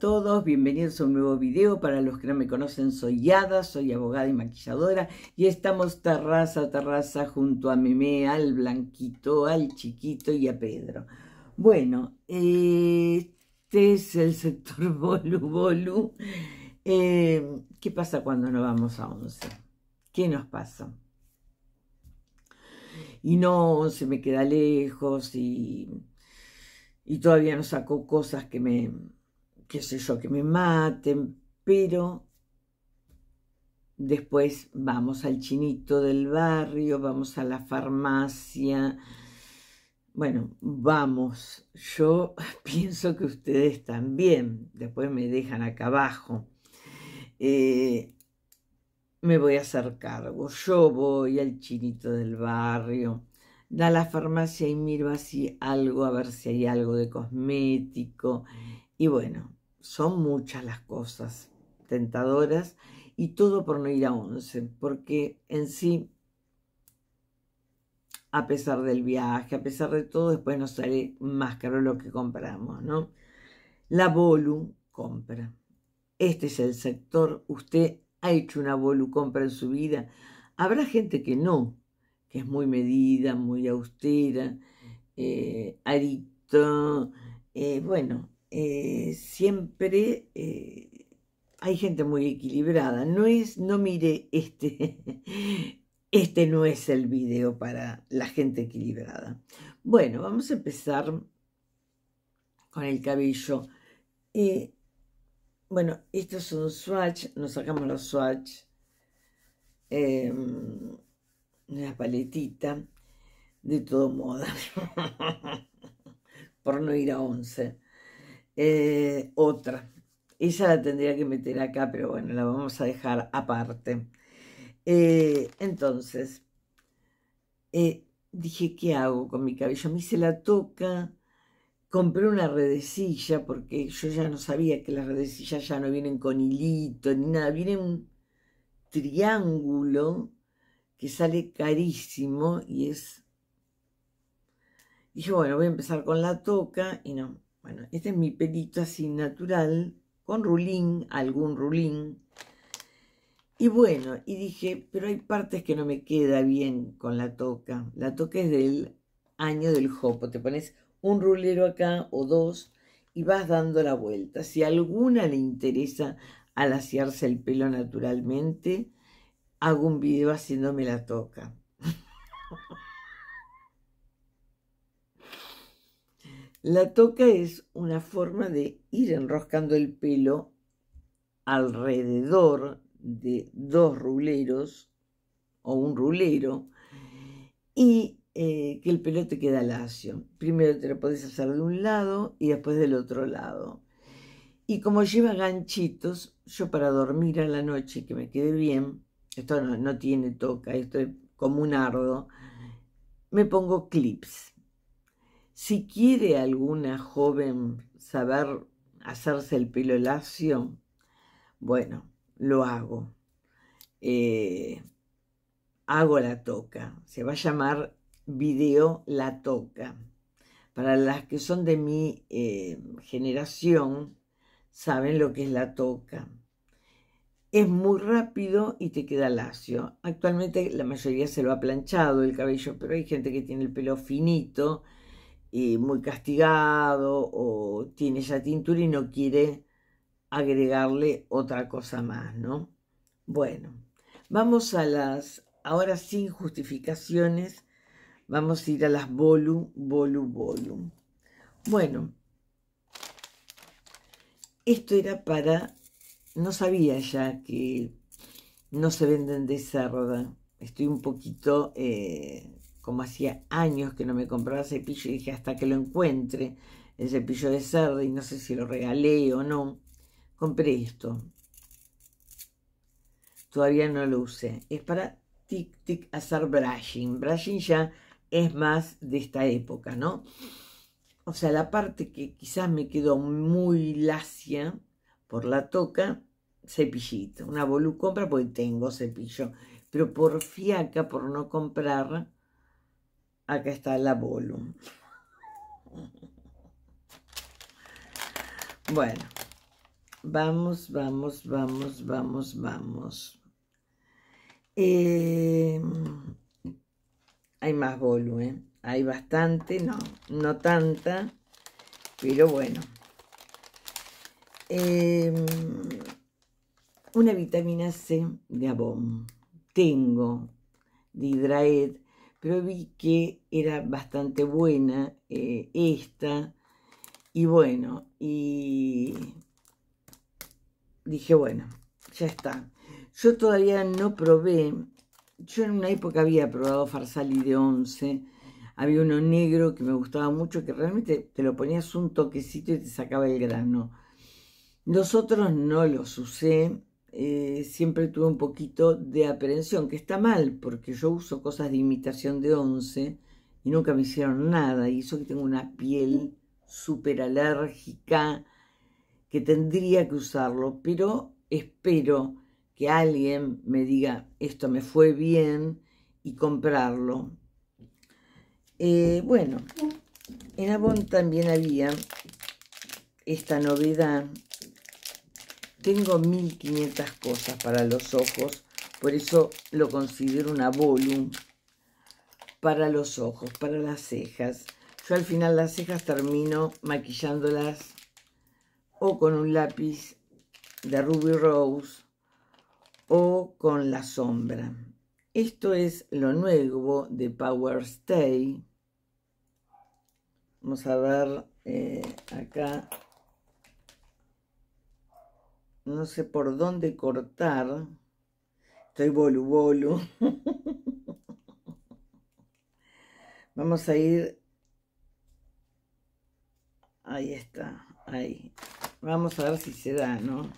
todos, bienvenidos a un nuevo video. Para los que no me conocen, soy Yada, soy abogada y maquilladora y estamos terraza a terraza junto a Meme, al Blanquito, al Chiquito y a Pedro. Bueno, este es el sector Bolu Bolu. Eh, ¿Qué pasa cuando no vamos a 11? ¿Qué nos pasa? Y no, se me queda lejos y, y todavía no sacó cosas que me qué sé yo, que me maten, pero después vamos al chinito del barrio, vamos a la farmacia. Bueno, vamos, yo pienso que ustedes también, después me dejan acá abajo. Eh, me voy a hacer cargo, yo voy al chinito del barrio, da la farmacia y miro así algo, a ver si hay algo de cosmético. Y bueno, son muchas las cosas tentadoras y todo por no ir a 11, porque en sí, a pesar del viaje, a pesar de todo, después nos sale más caro lo que compramos, ¿no? La Volu compra. Este es el sector. Usted ha hecho una Volu compra en su vida. Habrá gente que no, que es muy medida, muy austera, eh, arito, eh, bueno, eh, siempre eh, hay gente muy equilibrada. No es, no mire este, este no es el video para la gente equilibrada. Bueno, vamos a empezar con el cabello. y eh, bueno, esto es un swatch, nos sacamos los swatch, una em, paletita, de todo moda, por no ir a 11. Eh, otra. esa la tendría que meter acá, pero bueno, la vamos a dejar aparte. Eh, entonces, eh, dije, ¿qué hago con mi cabello? Me hice la toca, compré una redecilla, porque yo ya no sabía que las redecillas ya no vienen con hilito ni nada, viene un triángulo que sale carísimo y es... Dije, bueno, voy a empezar con la toca y no, bueno, este es mi pelito así natural, con rulín, algún rulín. Y bueno, y dije, pero hay partes que no me queda bien con la toca. La toca es del año del jopo. Te pones un rulero acá o dos y vas dando la vuelta. Si a alguna le interesa al el pelo naturalmente, hago un video haciéndome la toca. La toca es una forma de ir enroscando el pelo alrededor de dos ruleros o un rulero y eh, que el pelo te queda lacio. Primero te lo podés hacer de un lado y después del otro lado. Y como lleva ganchitos, yo para dormir a la noche que me quede bien, esto no, no tiene toca, esto es como un ardo, me pongo clips si quiere alguna joven saber hacerse el pelo lacio, bueno, lo hago. Eh, hago la toca. Se va a llamar video la toca. Para las que son de mi eh, generación, saben lo que es la toca. Es muy rápido y te queda lacio. Actualmente la mayoría se lo ha planchado el cabello, pero hay gente que tiene el pelo finito muy castigado o tiene ya tintura y no quiere agregarle otra cosa más, ¿no? Bueno, vamos a las, ahora sin justificaciones, vamos a ir a las volum, volum, volum. Bueno, esto era para, no sabía ya que no se venden de cerda, estoy un poquito eh, como hacía años que no me compraba cepillo, y dije hasta que lo encuentre, el cepillo de cerda, y no sé si lo regalé o no, compré esto. Todavía no lo usé. Es para tic tic hacer brushing. Brushing ya es más de esta época, ¿no? O sea, la parte que quizás me quedó muy lacia por la toca, cepillito. Una bolu compra porque tengo cepillo. Pero por fiaca, por no comprar, Acá está la Volum. Bueno, vamos, vamos, vamos, vamos, vamos. Em, hay más volumen ¿eh? Hay bastante, no, no tanta, pero bueno. Em, una vitamina C de abón. Tengo de hidraed pero vi que era bastante buena eh, esta. Y bueno, y dije, bueno, ya está. Yo todavía no probé, yo en una época había probado Farsali de 11, había uno negro que me gustaba mucho, que realmente te lo ponías un toquecito y te sacaba el grano. Los otros no los usé, eh, siempre tuve un poquito de aprehensión, que está mal, porque yo uso cosas de imitación de once y nunca me hicieron nada, y eso que tengo una piel súper alérgica, que tendría que usarlo, pero espero que alguien me diga esto me fue bien y comprarlo. Eh, bueno, en Avon también había esta novedad tengo 1500 cosas para los ojos, por eso lo considero una volumen para los ojos, para las cejas. Yo al final las cejas termino maquillándolas o con un lápiz de Ruby Rose o con la sombra. Esto es lo nuevo de Power Stay. Vamos a ver eh, acá no sé por dónde cortar. Estoy bolu bolu. Vamos a ir. Ahí está, ahí. Vamos a ver si se da, ¿no?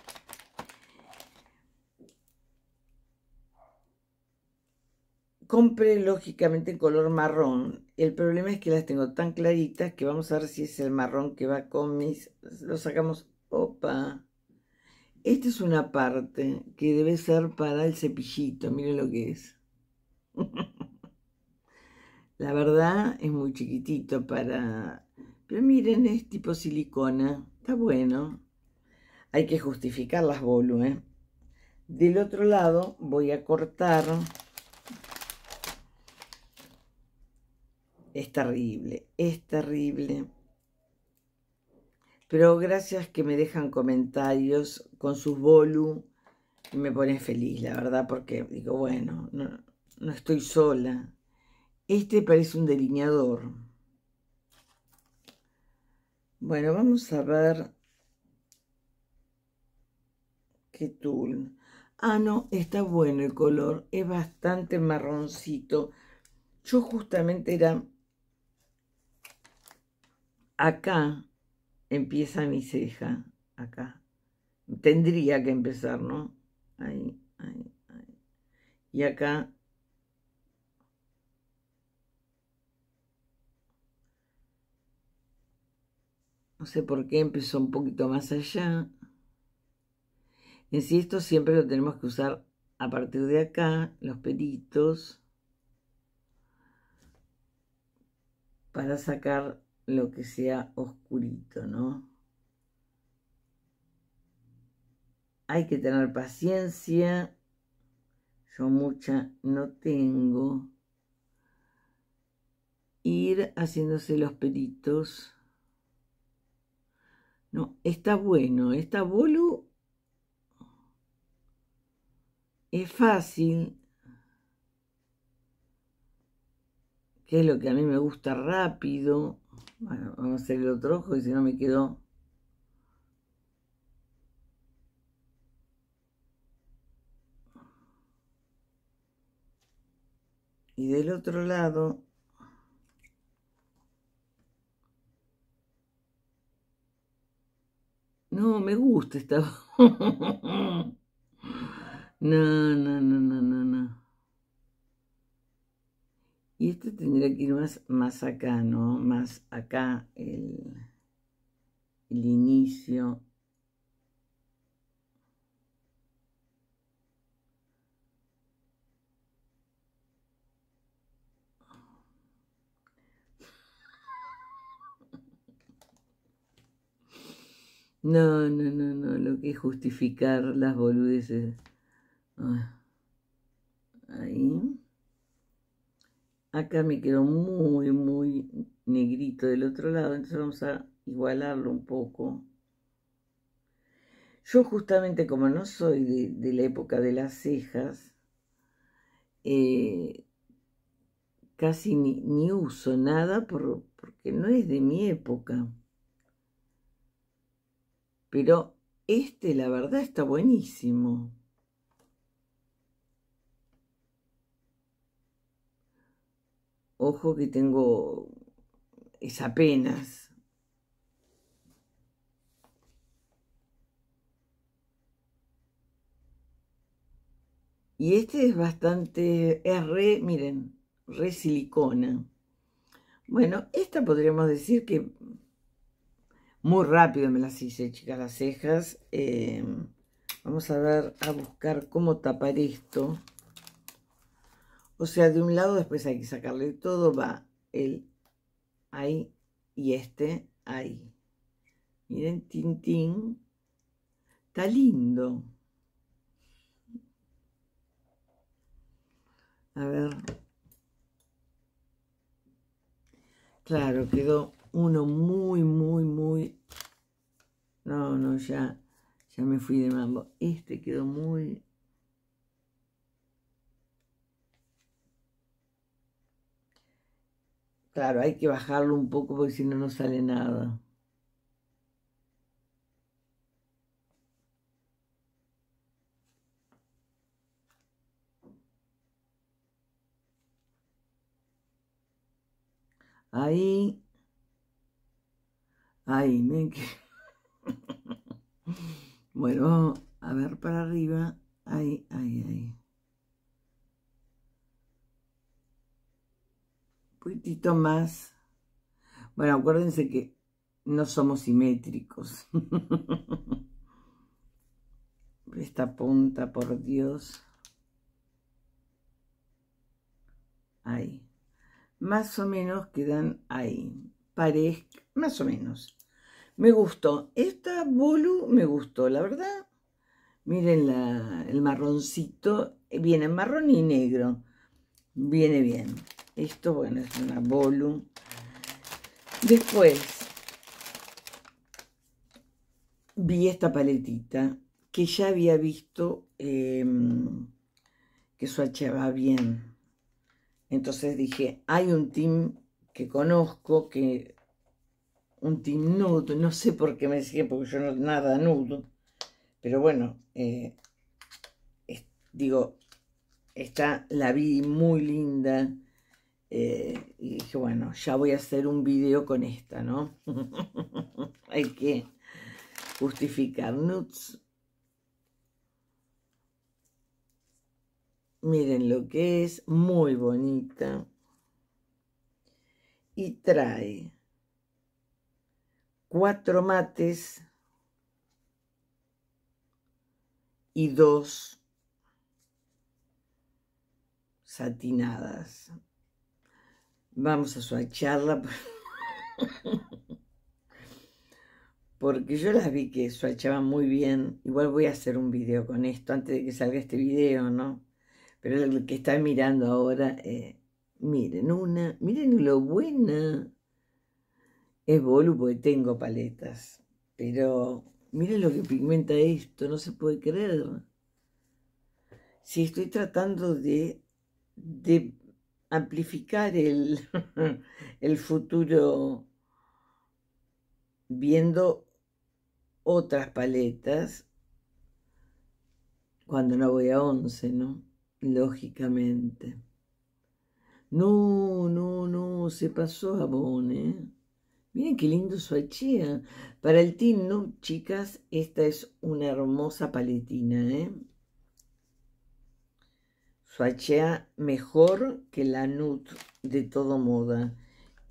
Compré lógicamente en color marrón. El problema es que las tengo tan claritas que vamos a ver si es el marrón que va con mis... Lo sacamos... Opa. Esta es una parte que debe ser para el cepillito, miren lo que es. La verdad es muy chiquitito para... Pero miren, es tipo silicona, está bueno. Hay que justificar las bolu, ¿eh? Del otro lado voy a cortar... Es terrible, es terrible pero gracias que me dejan comentarios con sus y me pone feliz, la verdad, porque digo, bueno, no, no estoy sola. Este parece un delineador. Bueno, vamos a ver qué tool Ah, no, está bueno el color, es bastante marroncito. Yo justamente era acá, empieza mi ceja, acá. Tendría que empezar, ¿no? Ahí, ahí, ahí. Y acá. No sé por qué empezó un poquito más allá. Insisto, siempre lo tenemos que usar a partir de acá, los pelitos, para sacar lo que sea oscurito, ¿no? Hay que tener paciencia, yo mucha no tengo. Ir haciéndose los peritos. No, está bueno, esta bolu es fácil, que es lo que a mí me gusta rápido, bueno, vamos a hacer el otro ojo y si no me quedo... Y del otro lado... No, me gusta esta... no, no, no, no, no, no. Y este tendría que ir más, más acá, ¿no? Más acá el, el inicio. No, no, no, no, lo que es justificar las boludeces. Ah, ahí acá me quedó muy, muy negrito del otro lado, entonces vamos a igualarlo un poco. Yo justamente como no soy de, la época de las cejas, eh, casi ni, uso nada porque no es de mi época. Pero este la verdad está buenísimo. Ojo que tengo es apenas. Y este es bastante, es re, miren, re silicona. Bueno, esta podríamos decir que muy rápido me las hice, chicas, las cejas. Eh, vamos a ver, a buscar cómo tapar esto. O sea, de un lado después hay que sacarle todo, va el ahí y este ahí. Miren, Tintín. Está lindo. A ver. Claro, quedó uno muy, muy, muy... No, no, ya, ya me fui de mambo. Este quedó muy Claro, hay que bajarlo un poco porque si no, no sale nada. Ahí. Ahí, miren bueno, a ver para arriba. Ahí, ahí, ahí. poquitito más. Bueno, acuérdense que no somos simétricos. Esta punta, por Dios. Ahí. Más o menos quedan ahí. Parezca, más o menos. Me gustó. Esta bolu me gustó, la verdad. Miren la, el marroncito. Viene marrón y negro. Viene bien. Esto, bueno, es una volume. Después, vi esta paletita que ya había visto em, su que va bien. Entonces dije, hay un team que conozco, que un team nudo, no sé por qué me decía, porque yo no nada nudo, pero bueno, eh, digo, está, la vi muy linda, eh, y dije, bueno, ya voy a hacer un video con esta, ¿no? Hay que justificar. Nuts. Miren lo que es, muy bonita. Y trae cuatro mates y dos satinadas vamos a suacharla. Porque yo las vi que suachaban muy bien. Igual voy a hacer un video con esto antes de que salga este video, ¿no? Pero el que está mirando ahora, eh, miren, una, miren lo buena. Es volu porque tengo paletas. Pero miren lo que pigmenta esto, no se puede creer. Si estoy tratando de amplificar el, el futuro viendo otras paletas cuando no voy a 11, ¿no? Lógicamente. No, no, no, se pasó a Bon, Miren qué lindo su achía. E Para el team, ¿no? Chicas, esta es una hermosa paletina, ¿eh? Suachea mejor que la Nut de todo moda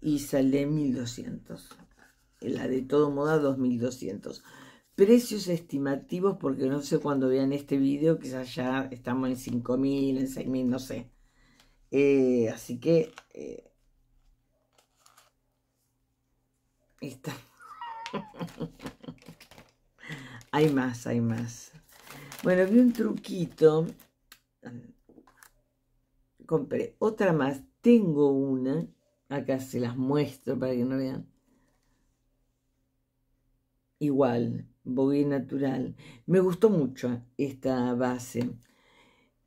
y sale 1200. La de todo moda 2200. Precios estimativos porque no sé cuando vean este video, quizás ya estamos en 5000, en 6000, no sé. Eh, así que... Eh, está. hay más, hay más. Bueno, vi un truquito compré otra más. Tengo una. Acá se las muestro para que no vean. Igual, Bogué Natural. Me gustó mucho esta base.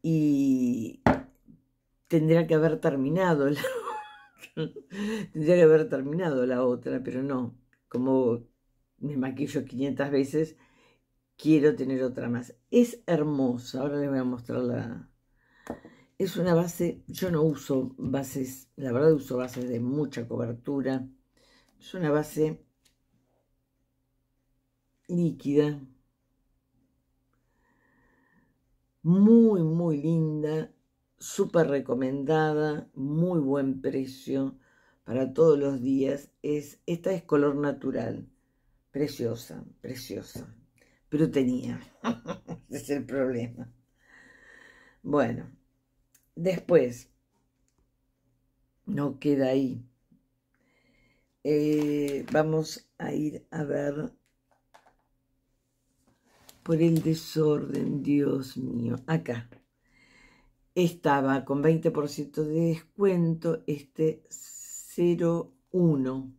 Y tendría que haber terminado la otra. tendría que haber terminado la otra, pero no. Como me maquillo 500 veces, quiero tener otra más. Es hermosa. Ahora les voy a mostrar la, es una base, yo no uso bases, la verdad uso bases de mucha cobertura. Es una base líquida, muy, muy linda, súper recomendada, muy buen precio para todos los días. Es, esta es color natural, preciosa, preciosa, pero tenía, es el problema. Bueno, Después, no queda ahí. Eh, vamos a ir a ver por el desorden, Dios mío. Acá estaba con 20% de descuento este 01.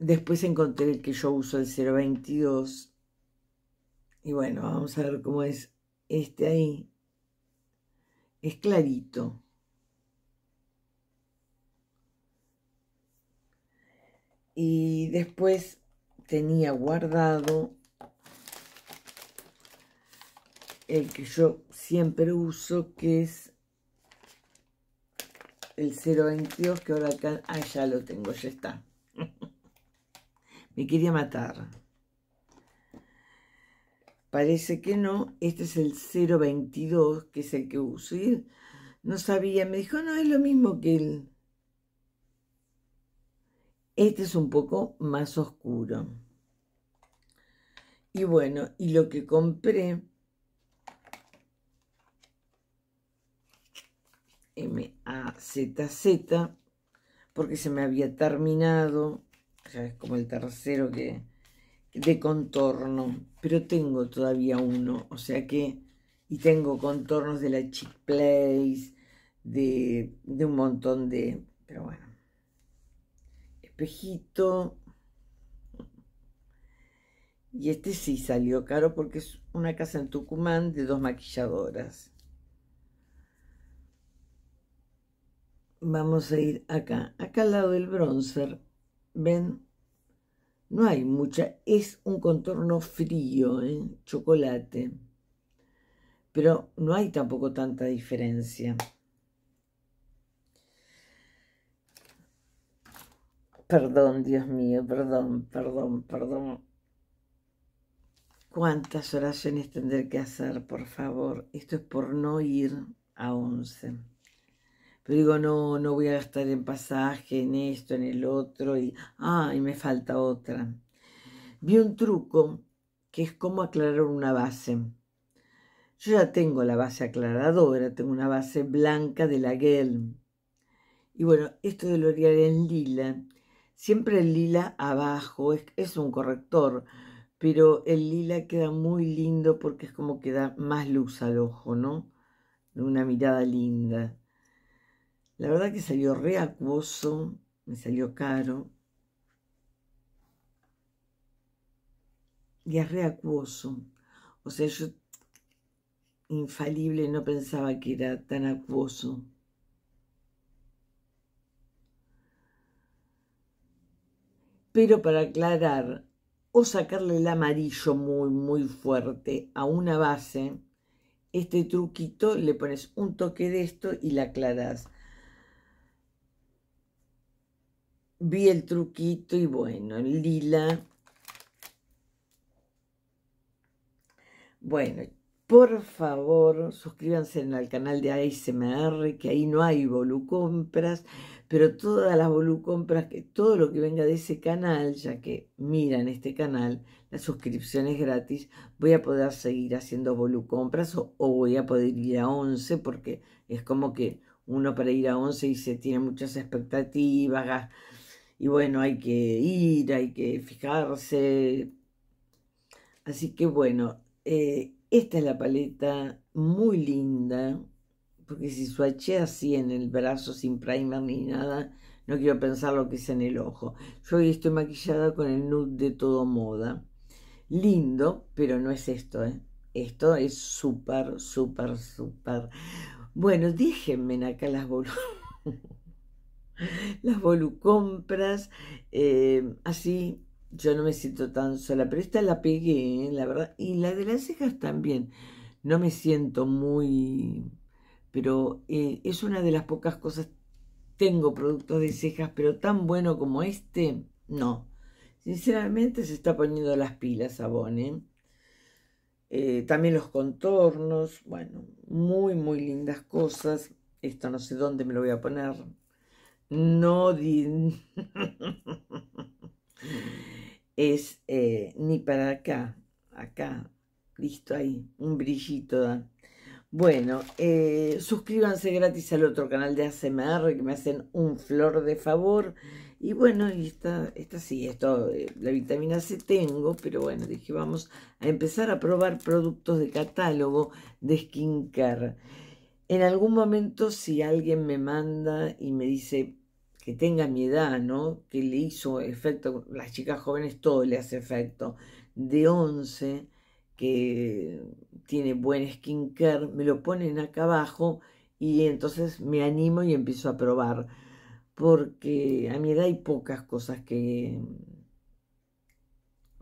Después encontré el que yo uso, el 022. Y bueno, vamos a ver cómo es este ahí. Es clarito. Y después tenía guardado el que yo siempre uso, que es el 022, que ahora acá, ah, ya lo tengo, ya está. Me quería matar. Parece que no, este es el 022, que es el que uso. no sabía, me dijo, no, es lo mismo que el... Este es un poco más oscuro. Y bueno, y lo que compré... M-A-Z-Z. porque se me había terminado, ya es como el tercero que de contorno, pero tengo todavía uno, o sea que, y tengo contornos de la Chick Place, de, de un montón de, pero bueno, espejito. Y este sí salió caro porque es una casa en Tucumán de dos maquilladoras. Vamos a ir acá, acá al lado del bronzer. ¿Ven? No hay mucha, es un contorno frío, ¿eh? chocolate. Pero no hay tampoco tanta diferencia. Perdón, Dios mío, perdón, perdón, perdón. ¿Cuántas oraciones tendré que hacer, por favor? Esto es por no ir a once. Pero digo, no, no voy a gastar en pasaje, en esto, en el otro, y, ah, me falta otra. Vi un truco que es cómo aclarar una base. Yo ya tengo la base aclaradora, tengo una base blanca de la Gelm. Y bueno, esto de L'Oreal en lila, siempre el lila abajo, es, es un corrector, pero el lila queda muy lindo porque es como que da más luz al ojo, ¿no? una mirada linda. La verdad que salió re acuoso, me salió caro. Y es O sea, yo infalible no pensaba que era tan acuoso. Pero para aclarar o sacarle el amarillo muy, muy fuerte a una base, este truquito le pones un toque de esto y la aclaras. vi el truquito y bueno, lila. Bueno, por favor, suscríbanse al canal de ASMR, que ahí no hay Compras. pero todas las volucompras, que todo lo que venga de ese canal, ya que miran este canal, la suscripción es gratis, voy a poder seguir haciendo volucompras o, o voy a poder ir a 11, porque es como que uno para ir a 11 y se tiene muchas expectativas, y bueno, hay que ir, hay que fijarse. Así que bueno, eh, esta es la paleta muy linda, porque si swatché así en el brazo sin primer ni nada, no quiero pensar lo que es en el ojo. Yo hoy estoy maquillada con el nude de todo moda. Lindo, pero no es esto, ¿eh? Esto es súper, súper, súper. Bueno, déjenme acá las boludas. las volucompras, compras eh, así yo no me siento tan sola, pero esta la pegué, ¿eh? la verdad, y la de las cejas también, no me siento muy, pero eh, es una de las pocas cosas, tengo productos de cejas, pero tan bueno como este, no. Sinceramente se está poniendo las pilas sabón también los contornos, bueno, muy, muy lindas cosas. Esto no sé dónde me lo voy a poner, no es eh, ni para acá, acá, listo ahí, un brillito da. Bueno, eh, suscríbanse gratis al otro canal de ACMR que me hacen un flor de favor. Y bueno, esta, esta sí, esto, eh, la vitamina C tengo, pero bueno, dije vamos a empezar a probar productos de catálogo de skincare. En algún momento si alguien me manda y me dice, que tenga mi edad, ¿no? Que le hizo efecto, las chicas jóvenes todo le hace efecto, de 11, que tiene buen skincare, me lo ponen acá abajo y entonces me animo y empiezo a probar, porque a mi edad hay pocas cosas que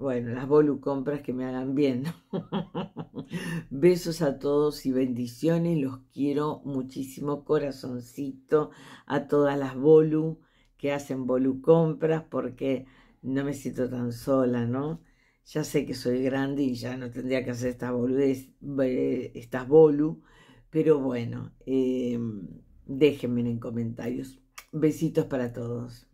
bueno, las Bolu compras que me hagan bien. Besos a todos y bendiciones. Los quiero muchísimo, corazoncito, a todas las bolu que hacen Bolu compras porque no me siento tan sola, ¿no? Ya sé que soy grande y ya no tendría que hacer estas bolu pero bueno, em, déjenme en comentarios. Besitos para todos.